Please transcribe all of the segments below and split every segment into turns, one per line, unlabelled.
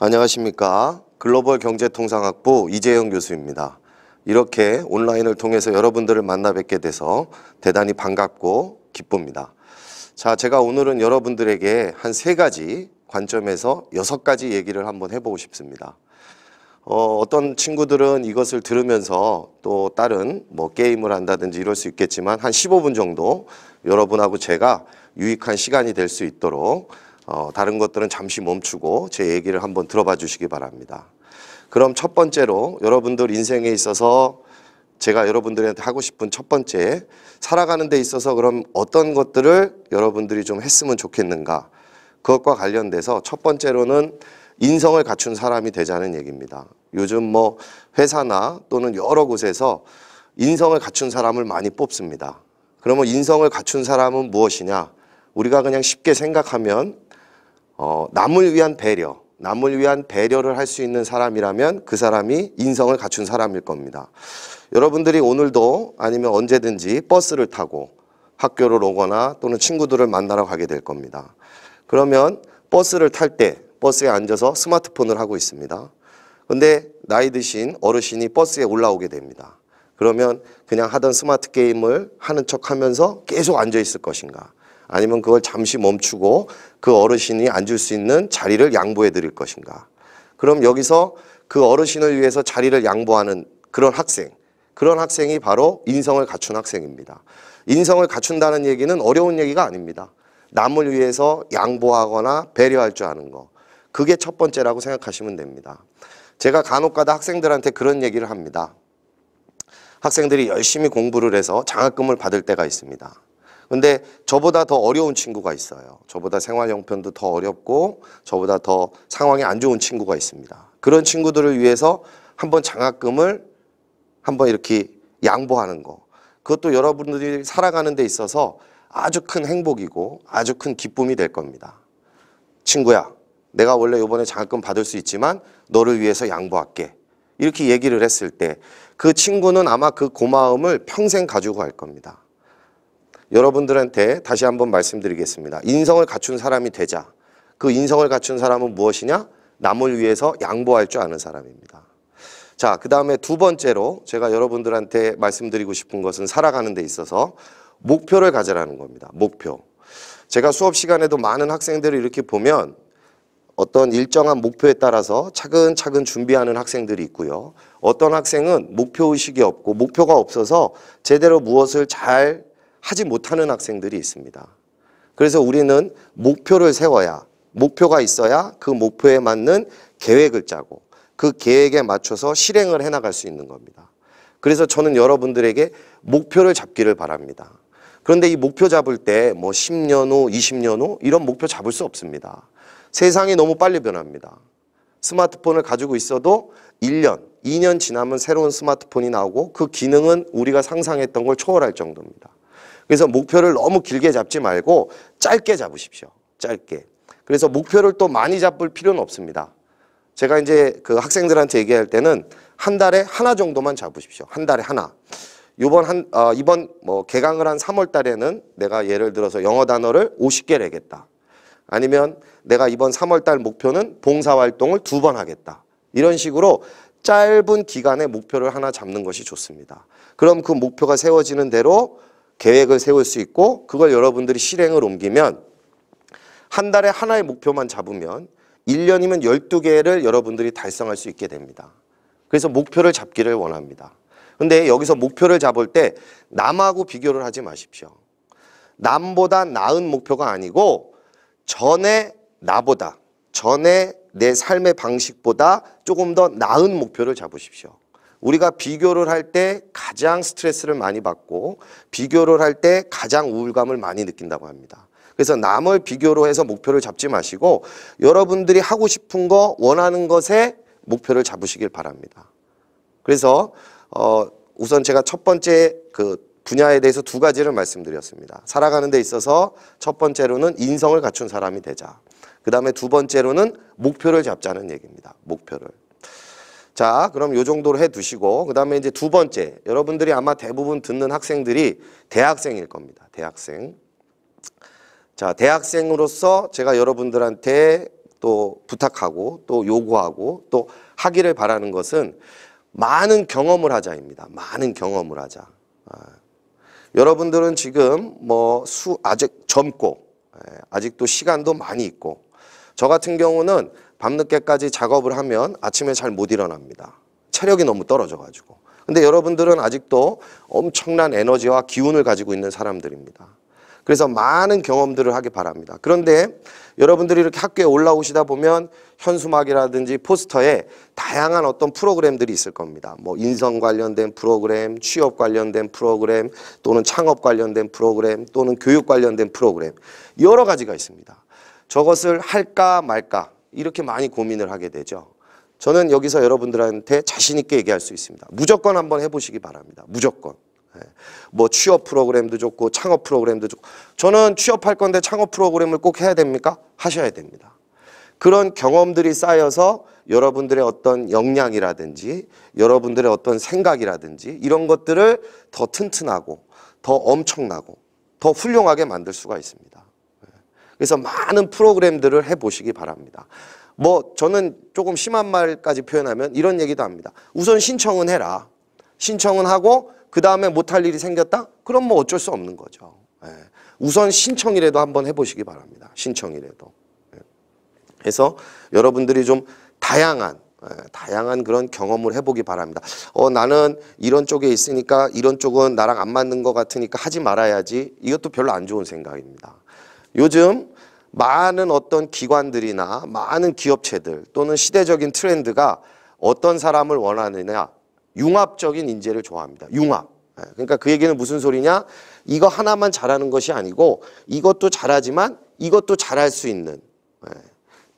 안녕하십니까. 글로벌 경제통상학부 이재영 교수입니다. 이렇게 온라인을 통해서 여러분들을 만나 뵙게 돼서 대단히 반갑고 기쁩니다. 자, 제가 오늘은 여러분들에게 한 세 가지 관점에서 여섯 가지 얘기를 한번 해보고 싶습니다. 어, 어떤 친구들은 이것을 들으면서 또 다른 뭐 게임을 한다든지 이럴 수 있겠지만 한 15분 정도 여러분하고 제가 유익한 시간이 될 수 있도록 어, 다른 것들은 잠시 멈추고 제 얘기를 한번 들어봐 주시기 바랍니다. 그럼 첫 번째로 여러분들 인생에 있어서 제가 여러분들한테 하고 싶은 첫 번째 살아가는 데 있어서 그럼 어떤 것들을 여러분들이 좀 했으면 좋겠는가 그것과 관련돼서 첫 번째로는 인성을 갖춘 사람이 되자는 얘기입니다. 요즘 뭐 회사나 또는 여러 곳에서 인성을 갖춘 사람을 많이 뽑습니다. 그러면 인성을 갖춘 사람은 무엇이냐? 우리가 그냥 쉽게 생각하면 어, 남을 위한 배려, 남을 위한 배려를 할 수 있는 사람이라면 그 사람이 인성을 갖춘 사람일 겁니다. 여러분들이 오늘도 아니면 언제든지 버스를 타고 학교를 오거나 또는 친구들을 만나러 가게 될 겁니다. 그러면 버스를 탈 때 버스에 앉아서 스마트폰을 하고 있습니다. 근데 나이 드신 어르신이 버스에 올라오게 됩니다. 그러면 그냥 하던 스마트 게임을 하는 척 하면서 계속 앉아 있을 것인가? 아니면 그걸 잠시 멈추고 그 어르신이 앉을 수 있는 자리를 양보해 드릴 것인가. 그럼 여기서 그 어르신을 위해서 자리를 양보하는 그런 학생, 그런 학생이 바로 인성을 갖춘 학생입니다. 인성을 갖춘다는 얘기는 어려운 얘기가 아닙니다. 남을 위해서 양보하거나 배려할 줄 아는 거. 그게 첫 번째라고 생각하시면 됩니다. 제가 간혹 가다 학생들한테 그런 얘기를 합니다. 학생들이 열심히 공부를 해서 장학금을 받을 때가 있습니다. 근데 저보다 더 어려운 친구가 있어요. 저보다 생활 형편도 더 어렵고 저보다 더 상황이 안 좋은 친구가 있습니다. 그런 친구들을 위해서 한번 장학금을 한번 이렇게 양보하는 거. 그것도 여러분들이 살아가는 데 있어서 아주 큰 행복이고 아주 큰 기쁨이 될 겁니다. 친구야, 내가 원래 요번에 장학금 받을 수 있지만 너를 위해서 양보할게. 이렇게 얘기를 했을 때 그 친구는 아마 그 고마움을 평생 가지고 갈 겁니다. 여러분들한테 다시 한번 말씀드리겠습니다. 인성을 갖춘 사람이 되자. 그 인성을 갖춘 사람은 무엇이냐? 남을 위해서 양보할 줄 아는 사람입니다. 자, 그 다음에 두 번째로 제가 여러분들한테 말씀드리고 싶은 것은 살아가는 데 있어서 목표를 가져라는 겁니다. 목표. 제가 수업 시간에도 많은 학생들을 이렇게 보면 어떤 일정한 목표에 따라서 차근차근 준비하는 학생들이 있고요. 어떤 학생은 목표 의식이 없고 목표가 없어서 제대로 무엇을 잘 하지 못하는 학생들이 있습니다. 그래서 우리는 목표를 세워야 목표가 있어야 그 목표에 맞는 계획을 짜고 그 계획에 맞춰서 실행을 해나갈 수 있는 겁니다. 그래서 저는 여러분들에게 목표를 잡기를 바랍니다. 그런데 이 목표 잡을 때 뭐 10년 후, 20년 후 이런 목표 잡을 수 없습니다. 세상이 너무 빨리 변합니다. 스마트폰을 가지고 있어도 1년, 2년 지나면 새로운 스마트폰이 나오고 그 기능은 우리가 상상했던 걸 초월할 정도입니다. 그래서 목표를 너무 길게 잡지 말고 짧게 잡으십시오. 짧게. 그래서 목표를 또 많이 잡을 필요는 없습니다. 제가 이제 그 학생들한테 얘기할 때는 한 달에 하나 정도만 잡으십시오. 한 달에 하나. 이번 한, 어, 이번 뭐 개강을 한 3월 달에는 내가 예를 들어서 영어 단어를 50개 내겠다. 아니면 내가 이번 3월 달 목표는 봉사활동을 두 번 하겠다. 이런 식으로 짧은 기간에 목표를 하나 잡는 것이 좋습니다. 그럼 그 목표가 세워지는 대로 계획을 세울 수 있고 그걸 여러분들이 실행을 옮기면 한 달에 하나의 목표만 잡으면 1년이면 12개를 여러분들이 달성할 수 있게 됩니다. 그래서 목표를 잡기를 원합니다. 근데 여기서 목표를 잡을 때 남하고 비교를 하지 마십시오. 남보다 나은 목표가 아니고 전에 나보다 전에 내 삶의 방식보다 조금 더 나은 목표를 잡으십시오. 우리가 비교를 할 때 가장 스트레스를 많이 받고 비교를 할 때 가장 우울감을 많이 느낀다고 합니다. 그래서 남을 비교로 해서 목표를 잡지 마시고 여러분들이 하고 싶은 거 원하는 것에 목표를 잡으시길 바랍니다. 그래서 어 우선 제가 첫 번째 그 분야에 대해서 두 가지를 말씀드렸습니다. 살아가는 데 있어서 첫 번째로는 인성을 갖춘 사람이 되자. 그 다음에 두 번째로는 목표를 잡자는 얘기입니다. 목표를. 자, 그럼 요 정도로 해 두시고 그다음에 이제 두 번째. 여러분들이 아마 대부분 듣는 학생들이 대학생일 겁니다. 대학생. 자, 대학생으로서 제가 여러분들한테 또 부탁하고 또 요구하고 또 하기를 바라는 것은 많은 경험을 하자입니다. 많은 경험을 하자. 아. 여러분들은 지금 뭐 수 아직 젊고 예, 아직도 시간도 많이 있고 저 같은 경우는 밤늦게까지 작업을 하면 아침에 잘 못 일어납니다. 체력이 너무 떨어져가지고. 근데 여러분들은 아직도 엄청난 에너지와 기운을 가지고 있는 사람들입니다. 그래서 많은 경험들을 하기 바랍니다. 그런데 여러분들이 이렇게 학교에 올라오시다 보면 현수막이라든지 포스터에 다양한 어떤 프로그램들이 있을 겁니다. 뭐 인성 관련된 프로그램, 취업 관련된 프로그램, 또는 창업 관련된 프로그램, 또는 교육 관련된 프로그램 여러 가지가 있습니다. 저것을 할까 말까 이렇게 많이 고민을 하게 되죠. 저는 여기서 여러분들한테 자신 있게 얘기할 수 있습니다. 무조건 한번 해보시기 바랍니다. 무조건. 예. 뭐 취업 프로그램도 좋고 창업 프로그램도 좋고 저는 취업할 건데 창업 프로그램을 꼭 해야 됩니까? 하셔야 됩니다. 그런 경험들이 쌓여서 여러분들의 어떤 역량이라든지 여러분들의 어떤 생각이라든지 이런 것들을 더 튼튼하고 더 엄청나고 더 훌륭하게 만들 수가 있습니다. 그래서 많은 프로그램들을 해보시기 바랍니다. 뭐 저는 조금 심한 말까지 표현하면 이런 얘기도 합니다. 우선 신청은 해라. 신청은 하고 그 다음에 못할 일이 생겼다? 그럼 뭐 어쩔 수 없는 거죠. 예. 우선 신청이라도 한번 해보시기 바랍니다. 신청이라도. 예. 그래서 여러분들이 좀 다양한 예, 다양한 그런 경험을 해보기 바랍니다. 어, 나는 이런 쪽에 있으니까 이런 쪽은 나랑 안 맞는 것 같으니까 하지 말아야지. 이것도 별로 안 좋은 생각입니다. 요즘 많은 어떤 기관들이나 많은 기업체들 또는 시대적인 트렌드가 어떤 사람을 원하느냐 융합적인 인재를 좋아합니다. 융합. 예, 그러니까 그 얘기는 무슨 소리냐? 이거 하나만 잘하는 것이 아니고 이것도 잘하지만 이것도 잘할 수 있는 예,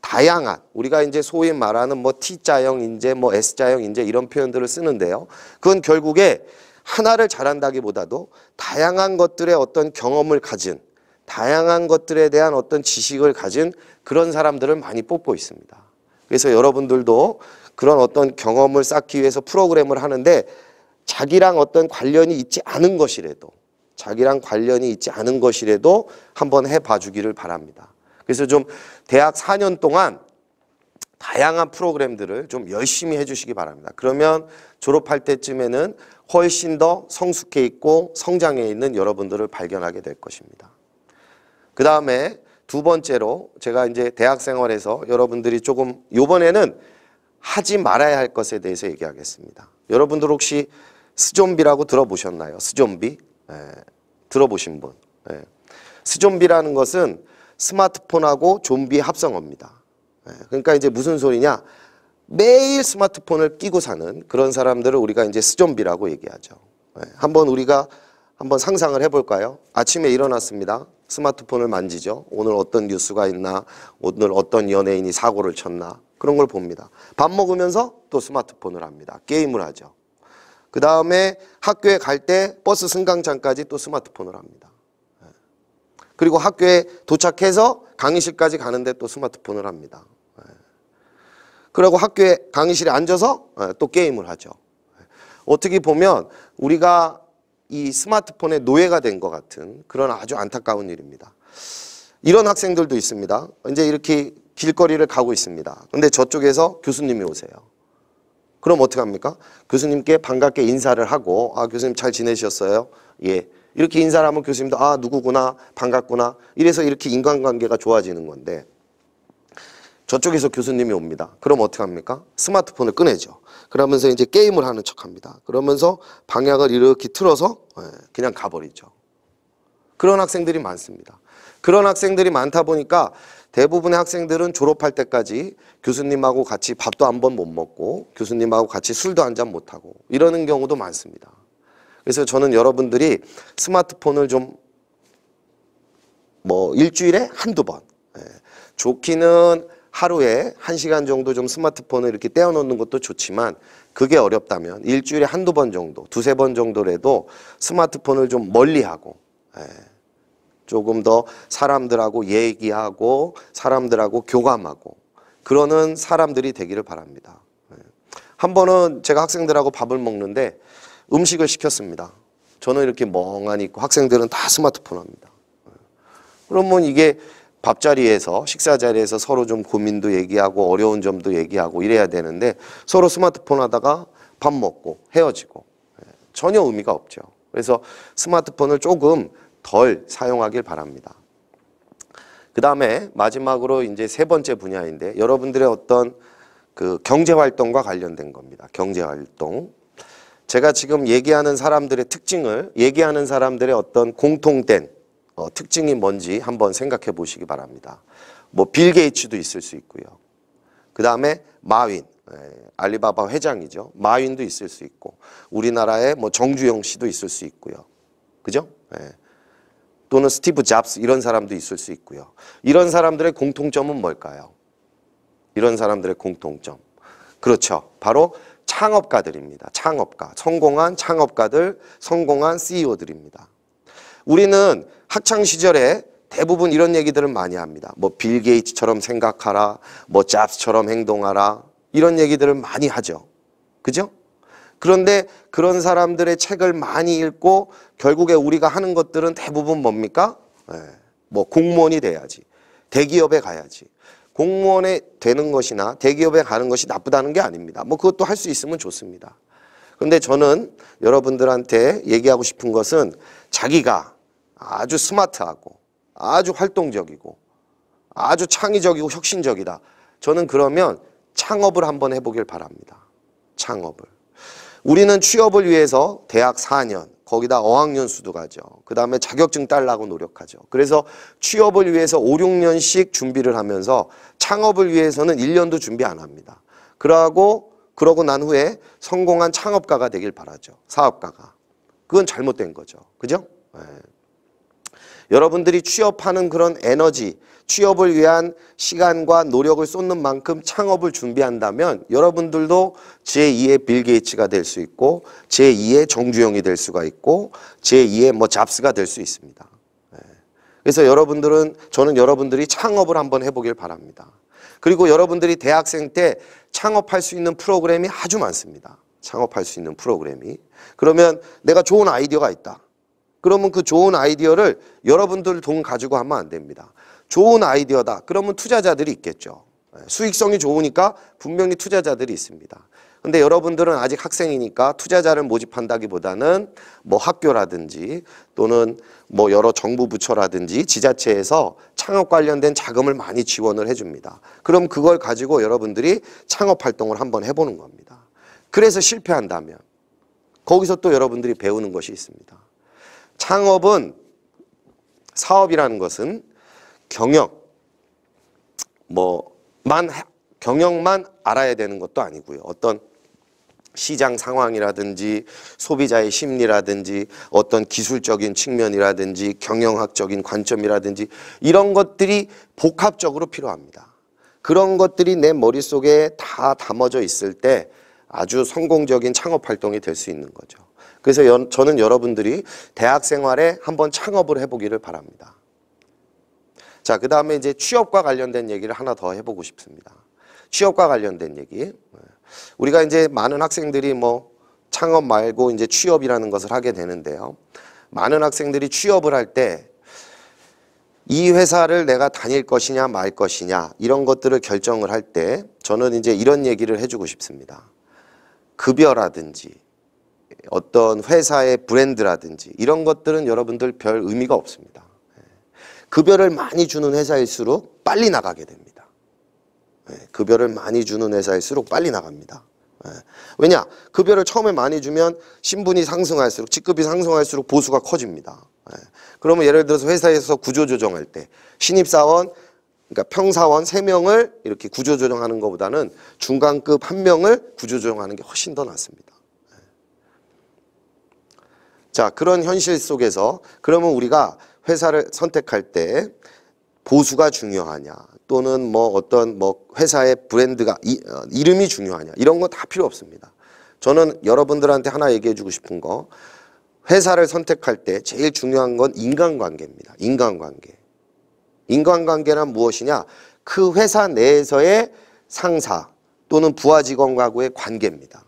다양한 우리가 이제 소위 말하는 뭐 T자형 인재, 뭐 S자형 인재 이런 표현들을 쓰는데요. 그건 결국에 하나를 잘한다기보다도 다양한 것들의 어떤 경험을 가진 다양한 것들에 대한 어떤 지식을 가진 그런 사람들을 많이 뽑고 있습니다. 그래서 여러분들도 그런 어떤 경험을 쌓기 위해서 프로그램을 하는데 자기랑 어떤 관련이 있지 않은 것이라도 자기랑 관련이 있지 않은 것이라도 한번 해봐 주기를 바랍니다. 그래서 좀 대학 4년 동안 다양한 프로그램들을 좀 열심히 해주시기 바랍니다. 그러면 졸업할 때쯤에는 훨씬 더 성숙해 있고 성장해 있는 여러분들을 발견하게 될 것입니다. 그 다음에 두 번째로 제가 이제 대학 생활에서 여러분들이 조금 요번에는 하지 말아야 할 것에 대해서 얘기하겠습니다. 여러분들 혹시 스좀비라고 들어보셨나요? 스좀비? 예, 들어보신 분. 예. 스좀비라는 것은 스마트폰하고 좀비 합성어입니다. 예, 그러니까 이제 무슨 소리냐? 매일 스마트폰을 끼고 사는 그런 사람들을 우리가 이제 스좀비라고 얘기하죠. 예, 한번 우리가 한번 상상을 해볼까요? 아침에 일어났습니다. 스마트폰을 만지죠. 오늘 어떤 뉴스가 있나, 오늘 어떤 연예인이 사고를 쳤나 그런 걸 봅니다. 밥 먹으면서 또 스마트폰을 합니다. 게임을 하죠. 그 다음에 학교에 갈 때 버스 승강장까지 또 스마트폰을 합니다. 예. 그리고 학교에 도착해서 강의실까지 가는데 또 스마트폰을 합니다. 예. 그리고 학교에 강의실에 앉아서 예, 또 게임을 하죠. 어떻게 보면 우리가 이 스마트폰의 노예가 된 것 같은 그런 아주 안타까운 일입니다. 이런 학생들도 있습니다. 이제 이렇게 길거리를 가고 있습니다. 근데 저쪽에서 교수님이 오세요. 그럼 어떡합니까? 교수님께 반갑게 인사를 하고 아 교수님 잘 지내셨어요? 예. 이렇게 인사를 하면 교수님도 아 누구구나 반갑구나 이래서 이렇게 인간관계가 좋아지는 건데 저쪽에서 교수님이 옵니다. 그럼 어떻게 합니까? 스마트폰을 꺼내죠. 그러면서 이제 게임을 하는 척합니다. 그러면서 방향을 이렇게 틀어서 예, 그냥 가버리죠. 그런 학생들이 많습니다. 그런 학생들이 많다 보니까 대부분의 학생들은 졸업할 때까지 교수님하고 같이 밥도 한 번 못 먹고 교수님하고 같이 술도 한 잔 못 하고 이러는 경우도 많습니다. 그래서 저는 여러분들이 스마트폰을 좀 뭐 일주일에 한두 번 예, 좋기는 하루에 한시간 정도 좀 스마트폰을 이렇게 떼어놓는 것도 좋지만 그게 어렵다면 일주일에 한두 번 정도, 두세 번 정도라도 스마트폰을 좀 멀리하고 예, 조금 더 사람들하고 얘기하고 사람들하고 교감하고 그러는 사람들이 되기를 바랍니다. 예. 한 번은 제가 학생들하고 밥을 먹는데 음식을 시켰습니다. 저는 이렇게 멍하니 있고 학생들은 다 스마트폰 합니다. 예. 그러면 이게 밥자리에서 식사 자리에서 서로 좀 고민도 얘기하고 어려운 점도 얘기하고 이래야 되는데 서로 스마트폰 하다가 밥 먹고 헤어지고 예, 전혀 의미가 없죠. 그래서 스마트폰을 조금 덜 사용하길 바랍니다. 그 다음에 마지막으로 이제 세 번째 분야인데 여러분들의 어떤 그 경제 활동과 관련된 겁니다. 경제 활동. 제가 지금 얘기하는 사람들의 특징을 얘기하는 사람들의 어떤 공통된 어, 특징이 뭔지 한번 생각해 보시기 바랍니다. 뭐 빌 게이츠도 있을 수 있고요. 그 다음에 마윈, 예, 알리바바 회장이죠. 마윈도 있을 수 있고 우리나라의 뭐 정주영 씨도 있을 수 있고요. 그죠? 예. 또는 스티브 잡스 이런 사람도 있을 수 있고요. 이런 사람들의 공통점은 뭘까요? 이런 사람들의 공통점. 그렇죠. 바로 창업가들입니다. 창업가. 성공한 창업가들, 성공한 CEO들입니다. 우리는 학창 시절에 대부분 이런 얘기들을 많이 합니다. 뭐 빌 게이츠처럼 생각하라, 뭐 잡스처럼 행동하라 이런 얘기들을 많이 하죠. 그죠? 그런데 그런 사람들의 책을 많이 읽고 결국에 우리가 하는 것들은 대부분 뭡니까? 네. 뭐 공무원이 돼야지. 대기업에 가야지. 공무원에 되는 것이나 대기업에 가는 것이 나쁘다는 게 아닙니다. 뭐 그것도 할 수 있으면 좋습니다. 근데 저는 여러분들한테 얘기하고 싶은 것은 자기가 아주 스마트하고 아주 활동적이고 아주 창의적이고 혁신적이다. 저는 그러면 창업을 한번 해보길 바랍니다. 창업을. 우리는 취업을 위해서 대학 4년, 거기다 어학연수도 가죠. 그 다음에 자격증 딸라고 노력하죠. 그래서 취업을 위해서 5, 6년씩 준비를 하면서 창업을 위해서는 1년도 준비 안 합니다. 그러고, 그러고 난 후에 성공한 창업가가 되길 바라죠. 사업가가. 그건 잘못된 거죠. 그죠? 네. 여러분들이 취업하는 그런 에너지, 취업을 위한 시간과 노력을 쏟는 만큼 창업을 준비한다면 여러분들도 제2의 빌 게이츠가 될 수 있고 제2의 정주영이 될 수가 있고 제2의 뭐 잡스가 될 수 있습니다. 네. 그래서 여러분들은 저는 여러분들이 창업을 한번 해보길 바랍니다. 그리고 여러분들이 대학생 때 창업할 수 있는 프로그램이 아주 많습니다. 창업할 수 있는 프로그램이. 그러면 내가 좋은 아이디어가 있다. 그러면 그 좋은 아이디어를 여러분들 돈 가지고 하면 안 됩니다. 좋은 아이디어다. 그러면 투자자들이 있겠죠. 예, 수익성이 좋으니까 분명히 투자자들이 있습니다. 근데 여러분들은 아직 학생이니까 투자자를 모집한다기보다는 뭐 학교라든지 또는 뭐 여러 정부 부처라든지 지자체에서 창업 관련된 자금을 많이 지원을 해줍니다. 그럼 그걸 가지고 여러분들이 창업 활동을 한번 해보는 겁니다. 그래서 실패한다면 거기서 또 여러분들이 배우는 것이 있습니다. 창업은 사업이라는 것은 경영 뭐만 경영만 알아야 되는 것도 아니고요. 어떤 시장 상황이라든지 소비자의 심리라든지 어떤 기술적인 측면이라든지 경영학적인 관점이라든지 이런 것들이 복합적으로 필요합니다. 그런 것들이 내 머릿속에 다 담아져 있을 때 아주 성공적인 창업 활동이 될 수 있는 거죠. 그래서 연, 저는 여러분들이 대학 생활에 한번 창업을 해보기를 바랍니다. 자, 그 다음에 이제 취업과 관련된 얘기를 하나 더 해보고 싶습니다. 취업과 관련된 얘기. 우리가 이제 많은 학생들이 뭐 창업 말고 이제 취업이라는 것을 하게 되는데요. 많은 학생들이 취업을 할 때 이 회사를 내가 다닐 것이냐 말 것이냐 이런 것들을 결정을 할 때 저는 이제 이런 얘기를 해주고 싶습니다. 급여라든지 어떤 회사의 브랜드라든지 이런 것들은 여러분들 별 의미가 없습니다. 예. 급여를 많이 주는 회사일수록 빨리 나가게 됩니다. 예. 급여를 많이 주는 회사일수록 빨리 나갑니다. 예. 왜냐? 급여를 처음에 많이 주면 신분이 상승할수록 직급이 상승할수록 보수가 커집니다. 그러면 예를 들어서 회사에서 구조조정할 때 신입사원 그러니까 평사원 세명을 이렇게 구조조정하는 것보다는 중간급 한명을 구조조정하는 게 훨씬 더 낫습니다. 자, 그런 현실 속에서 그러면 우리가 회사를 선택할 때 보수가 중요하냐 또는 뭐 어떤 뭐 회사의 브랜드가 이, 어, 이름이 중요하냐 이런 거 다 필요 없습니다. 저는 여러분들한테 하나 얘기해 주고 싶은 거 회사를 선택할 때 제일 중요한 건 인간관계입니다. 인간관계. 인간관계란 무엇이냐? 그 회사 내에서의 상사 또는 부하 직원과의 관계입니다.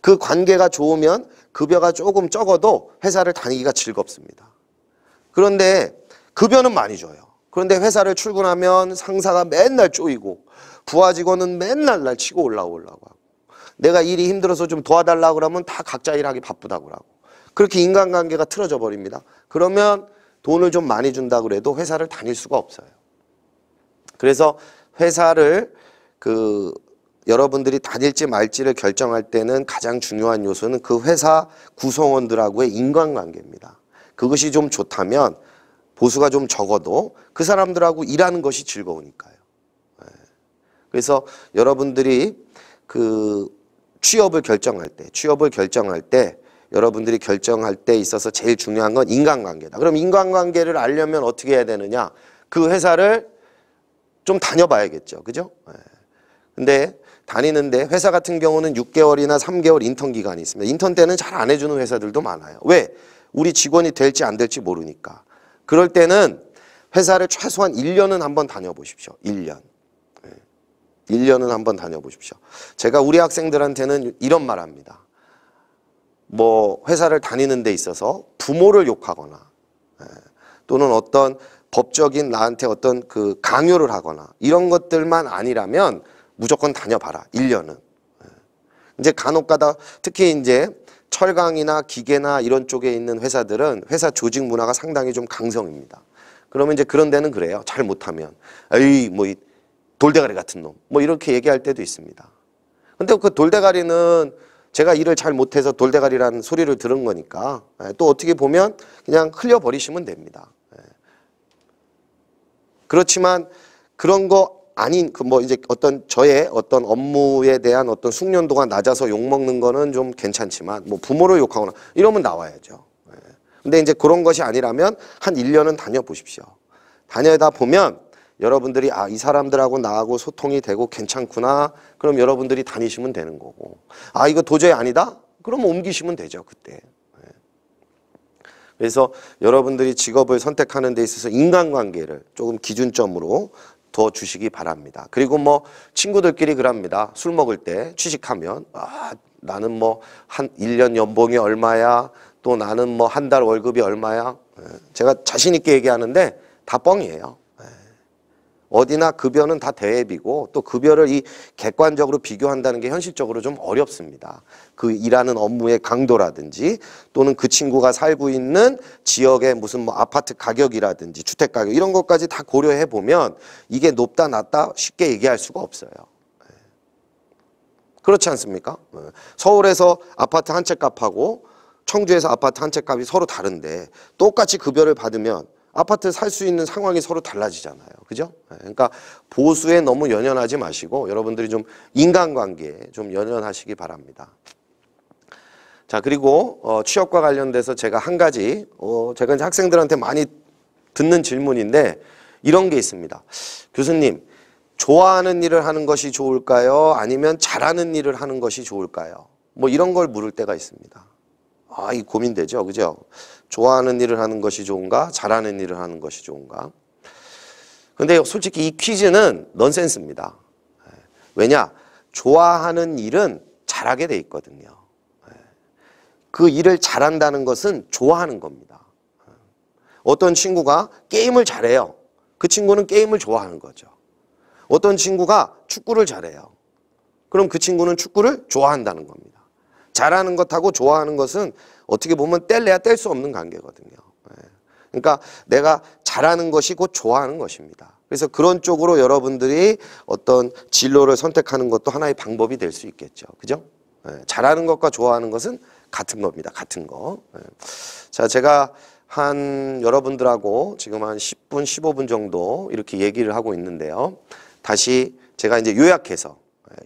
그 관계가 좋으면 급여가 조금 적어도 회사를 다니기가 즐겁습니다. 그런데 급여는 많이 줘요. 그런데 회사를 출근하면 상사가 맨날 쪼이고 부하 직원은 맨날 날 치고 올라오려고 하고 내가 일이 힘들어서 좀 도와달라고 그러면 다 각자 일하기 바쁘다고 하고 그렇게 인간관계가 틀어져 버립니다. 그러면 돈을 좀 많이 준다고 그래도 회사를 다닐 수가 없어요. 그래서 회사를 그 여러분들이 다닐지 말지를 결정할 때는 가장 중요한 요소는 그 회사 구성원들하고의 인간관계입니다. 그것이 좀 좋다면 보수가 좀 적어도 그 사람들하고 일하는 것이 즐거우니까요. 예. 그래서 여러분들이 그 취업을 결정할 때, 취업을 결정할 때 여러분들이 결정할 때 있어서 제일 중요한 건 인간관계다. 그럼 인간관계를 알려면 어떻게 해야 되느냐? 그 회사를 좀 다녀봐야겠죠. 그죠? 예. 근데 다니는데 회사 같은 경우는 6개월이나 3개월 인턴 기간이 있습니다. 인턴 때는 잘 안 해주는 회사들도 많아요. 왜? 우리 직원이 될지 안 될지 모르니까. 그럴 때는 회사를 최소한 1년은 한번 다녀보십시오. 1년. 1년은 예. 한번 다녀보십시오. 제가 우리 학생들한테는 이런 말 합니다. 뭐 회사를 다니는 데 있어서 부모를 욕하거나 예, 또는 어떤 법적인 나한테 어떤 그 강요를 하거나 이런 것들만 아니라면 무조건 다녀봐라. 1년은. 예. 이제 간혹 가다 특히 이제 철강이나 기계나 이런 쪽에 있는 회사들은 회사 조직 문화가 상당히 좀 강성입니다. 그러면 이제 그런 데는 그래요. 잘 못하면. 에이, 뭐, 이 돌대가리 같은 놈. 뭐 이렇게 얘기할 때도 있습니다. 근데 그 돌대가리는 제가 일을 잘 못해서 돌대가리라는 소리를 들은 거니까 예, 또 어떻게 보면 그냥 흘려버리시면 됩니다. 예. 그렇지만 그런 거 아닌 그 뭐 이제 어떤 저의 어떤 업무에 대한 어떤 숙련도가 낮아서 욕 먹는 거는 좀 괜찮지만 뭐 부모를 욕하거나 이러면 나와야죠. 예. 근데 이제 그런 것이 아니라면 한 1년은 다녀 보십시오. 다녀다 보면 여러분들이 아이 사람들하고 나하고 소통이 되고 괜찮구나. 그럼 여러분들이 다니시면 되는 거고. 아 이거 도저히 아니다. 그럼 옮기시면 되죠 그때. 예. 그래서 여러분들이 직업을 선택하는 데 있어서 인간관계를 조금 기준점으로 더 주시기 바랍니다. 그리고 뭐 친구들끼리 그럽니다. 술 먹을 때 취직하면 아, 나는 뭐 한 1년 연봉이 얼마야? 또 나는 뭐 한 달 월급이 얼마야? 예, 제가 자신 있게 얘기하는데 다 뻥이에요. 어디나 급여는 다 대앱이고 또 급여를 이 객관적으로 비교한다는 게 현실적으로 좀 어렵습니다. 그 일하는 업무의 강도라든지 또는 그 친구가 살고 있는 지역의 무슨 뭐 아파트 가격이라든지 주택 가격 이런 것까지 다 고려해 보면 이게 높다 낮다 쉽게 얘기할 수가 없어요. 예. 그렇지 않습니까? 예. 서울에서 아파트 한 채 값하고 청주에서 아파트 한 채 값이 서로 다른데 똑같이 급여를 받으면 아파트 살 수 있는 상황이 서로 달라지잖아요. 그죠? 예, 그러니까 보수에 너무 연연하지 마시고 여러분들이 좀 인간관계에 좀 연연하시기 바랍니다. 자 그리고 어, 취업과 관련돼서 제가 한 가지 어, 제가 이제 학생들한테 많이 듣는 질문인데 이런 게 있습니다. 교수님 좋아하는 일을 하는 것이 좋을까요? 아니면 잘하는 일을 하는 것이 좋을까요? 뭐 이런 걸 물을 때가 있습니다. 아, 이 고민되죠. 그죠? 좋아하는 일을 하는 것이 좋은가? 잘하는 일을 하는 것이 좋은가? 근데 솔직히 이 퀴즈는 넌센스입니다. 왜냐? 좋아하는 일은 잘하게 돼 있거든요. 그 일을 잘한다는 것은 좋아하는 겁니다. 어떤 친구가 게임을 잘해요. 그 친구는 게임을 좋아하는 거죠. 어떤 친구가 축구를 잘해요. 그럼 그 친구는 축구를 좋아한다는 겁니다. 잘하는 것하고 좋아하는 것은 어떻게 보면 뗄래야 뗄 수 없는 관계거든요. 예. 그러니까 내가 잘하는 것이 곧 좋아하는 것입니다. 그래서 그런 쪽으로 여러분들이 어떤 진로를 선택하는 것도 하나의 방법이 될 수 있겠죠. 그죠? 예. 잘하는 것과 좋아하는 것은 같은 겁니다. 같은 거. 예. 자, 제가 한 여러분들하고 지금 한 10분, 15분 정도 이렇게 얘기를 하고 있는데요. 다시 제가 이제 요약해서,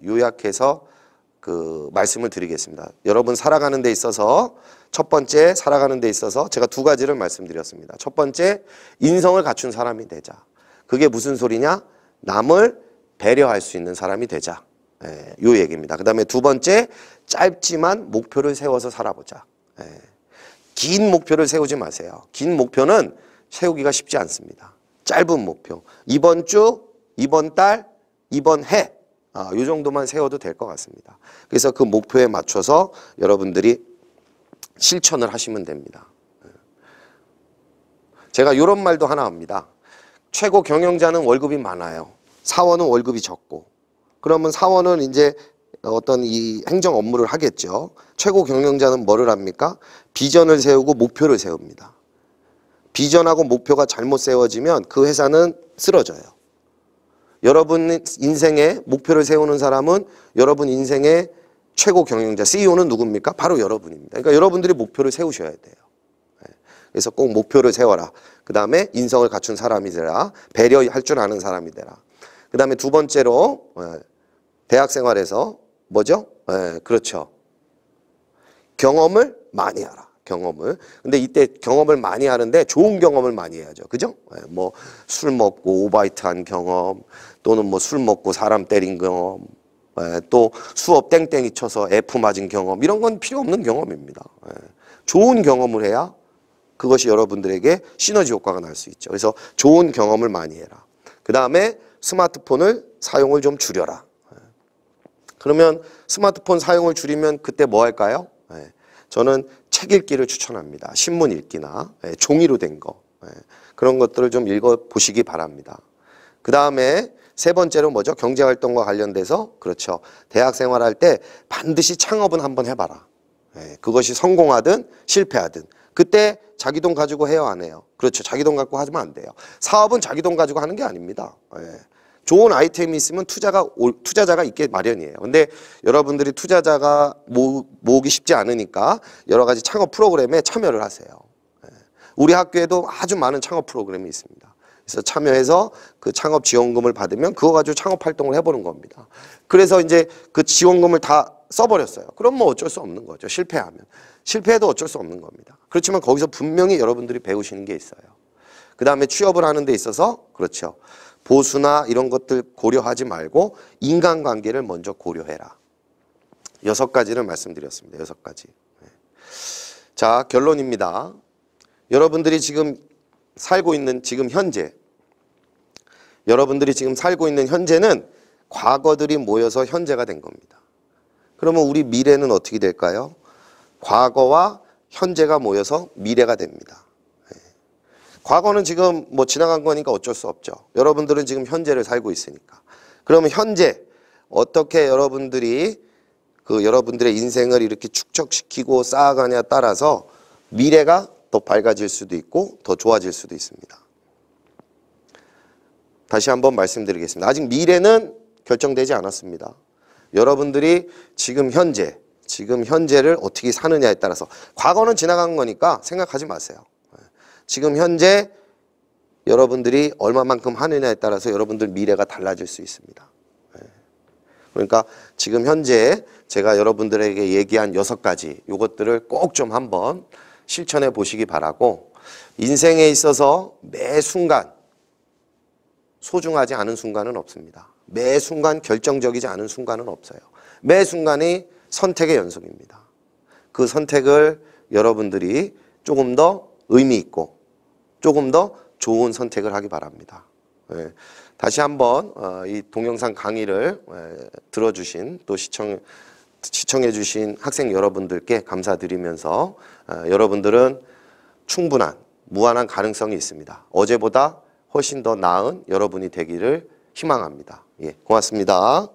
요약해서 그 말씀을 드리겠습니다. 여러분 살아가는 데 있어서 첫 번째 살아가는 데 있어서 제가 두 가지를 말씀드렸습니다. 첫 번째 인성을 갖춘 사람이 되자. 그게 무슨 소리냐? 남을 배려할 수 있는 사람이 되자. 예, 요 얘기입니다. 그다음에 두 번째 짧지만 목표를 세워서 살아보자. 예, 긴 목표를 세우지 마세요. 긴 목표는 세우기가 쉽지 않습니다. 짧은 목표. 이번 주, 이번 달, 이번 해 아, 요 정도만 세워도 될 것 같습니다. 그래서 그 목표에 맞춰서 여러분들이 실천을 하시면 됩니다. 예. 제가 이런 말도 하나 합니다. 최고 경영자는 월급이 많아요. 사원은 월급이 적고. 그러면 사원은 이제 어떤 이 행정 업무를 하겠죠. 최고 경영자는 뭐를 합니까? 비전을 세우고 목표를 세웁니다. 비전하고 목표가 잘못 세워지면 그 회사는 쓰러져요. 여러분 인생의 목표를 세우는 사람은 여러분 인생의 최고 경영자, CEO는 누굽니까? 바로 여러분입니다. 그러니까 여러분들이 목표를 세우셔야 돼요. 네. 그래서 꼭 목표를 세워라. 그 다음에 인성을 갖춘 사람이 되라. 배려할 줄 아는 사람이 되라. 그 다음에 두 번째로 네. 대학 생활에서 뭐죠? 예, 그렇죠. 경험을 많이 하라. 경험을. 근데 이때 경험을 많이 하는데 좋은 경험을 많이 해야죠. 그죠? 예, 뭐술 먹고 오바이트한 경험, 또는 뭐 술 먹고 사람 때린 경험, 예, 또 수업 땡땡이 쳐서 F 맞은 경험 이런 건 필요 없는 경험입니다. 예. 좋은 경험을 해야 그것이 여러분들에게 시너지 효과가 날 수 있죠. 그래서 좋은 경험을 많이 해라. 그 다음에 스마트폰을 사용을 좀 줄여라. 예. 그러면 스마트폰 사용을 줄이면 그때 뭐 할까요? 저는 책 읽기를 추천합니다. 신문 읽기나 종이로 된 거. 그런 것들을 좀 읽어보시기 바랍니다. 그 다음에 세 번째로 뭐죠? 경제활동과 관련돼서 그렇죠. 대학 생활할 때 반드시 창업은 한번 해봐라. 예, 그것이 성공하든 실패하든 그때 자기 돈 가지고 해요 안 해요? 그렇죠. 자기 돈 갖고 하면 지안 돼요. 사업은 자기 돈 가지고 하는 게 아닙니다. 예. 좋은 아이템이 있으면 투자가 투자자가 있게 마련이에요. 근데 여러분들이 투자자가 모, 모으기 쉽지 않으니까 여러 가지 창업 프로그램에 참여를 하세요. 예. 우리 학교에도 아주 많은 창업 프로그램이 있습니다. 그래서 참여해서 그 창업 지원금을 받으면 그거 가지고 창업 활동을 해보는 겁니다. 그래서 이제 그 지원금을 다 써버렸어요. 그럼 뭐 어쩔 수 없는 거죠. 실패하면. 실패해도 어쩔 수 없는 겁니다. 그렇지만 거기서 분명히 여러분들이 배우시는 게 있어요. 그 다음에 취업을 하는 데 있어서 그렇죠. 보수나 이런 것들 고려하지 말고 인간관계를 먼저 고려해라. 여섯 가지를 말씀드렸습니다. 여섯 가지. 네. 자, 결론입니다. 여러분들이 지금 살고 있는 지금 현재 여러분들이 지금 살고 있는 현재는 과거들이 모여서 현재가 된 겁니다. 그러면 우리 미래는 어떻게 될까요? 과거와 현재가 모여서 미래가 됩니다. 예. 과거는 지금 뭐 지나간 거니까 어쩔 수 없죠. 여러분들은 지금 현재를 살고 있으니까. 그러면 현재 어떻게 여러분들이 그 여러분들의 인생을 이렇게 축적시키고 쌓아가냐 따라서 미래가 더 밝아질 수도 있고 더 좋아질 수도 있습니다. 다시 한번 말씀드리겠습니다. 아직 미래는 결정되지 않았습니다. 여러분들이 지금 현재, 지금 현재를 어떻게 사느냐에 따라서 과거는 지나간 거니까 생각하지 마세요. 지금 현재 여러분들이 얼마만큼 하느냐에 따라서 여러분들 미래가 달라질 수 있습니다. 그러니까 지금 현재 제가 여러분들에게 얘기한 여섯 가지 이것들을 꼭 좀 한번 실천해 보시기 바라고 인생에 있어서 매 순간 소중하지 않은 순간은 없습니다. 매 순간 결정적이지 않은 순간은 없어요. 매 순간이 선택의 연속입니다. 그 선택을 여러분들이 조금 더 의미 있고 조금 더 좋은 선택을 하기 바랍니다. 예, 다시 한번 어, 이 동영상 강의를 예, 들어주신 또 시청 시청해주신 학생 여러분들께 감사드리면서 어, 여러분들은 충분한 무한한 가능성이 있습니다. 어제보다 훨씬 더 나은 여러분이 되기를 희망합니다. 예, 고맙습니다.